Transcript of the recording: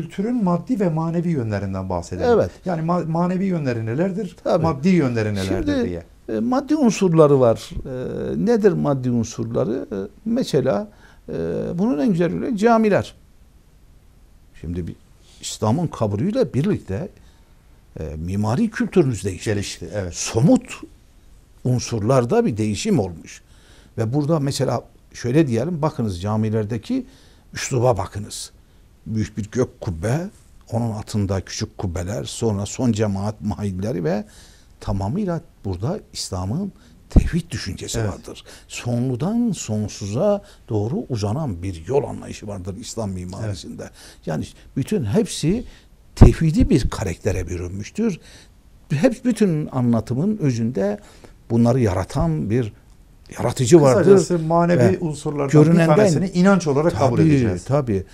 kültürün maddi ve manevi yönlerinden bahsedelim. Evet. Yani ma- manevi yönleri nelerdir, Tabii. maddi yönleri nelerdir Şimdi, diye. E, maddi unsurları var. E, nedir maddi unsurları? E, mesela e, bunun en güzel örneği camiler. Şimdi bir, İslam'ın kabrıyla birlikte e, mimari kültürünüz değişti. Gelişti, evet. Somut unsurlarda bir değişim olmuş. Ve burada mesela şöyle diyelim bakınız camilerdeki üsluba bakınız büyük bir gök kubbe, onun altında küçük kubbeler, sonra son cemaat mahalleleri ve tamamıyla burada İslam'ın tevhid düşüncesi evet. vardır. Sonludan sonsuza doğru uzanan bir yol anlayışı vardır İslam mimarisinde. Evet. Yani bütün hepsi tevhidi bir karaktere bürünmüştür. Hep bütün anlatımın özünde bunları yaratan bir yaratıcı Kısacası vardır. Kısacası manevi Ve unsurlardan bir tanesini inanç olarak tabii, kabul edeceğiz. Tabii.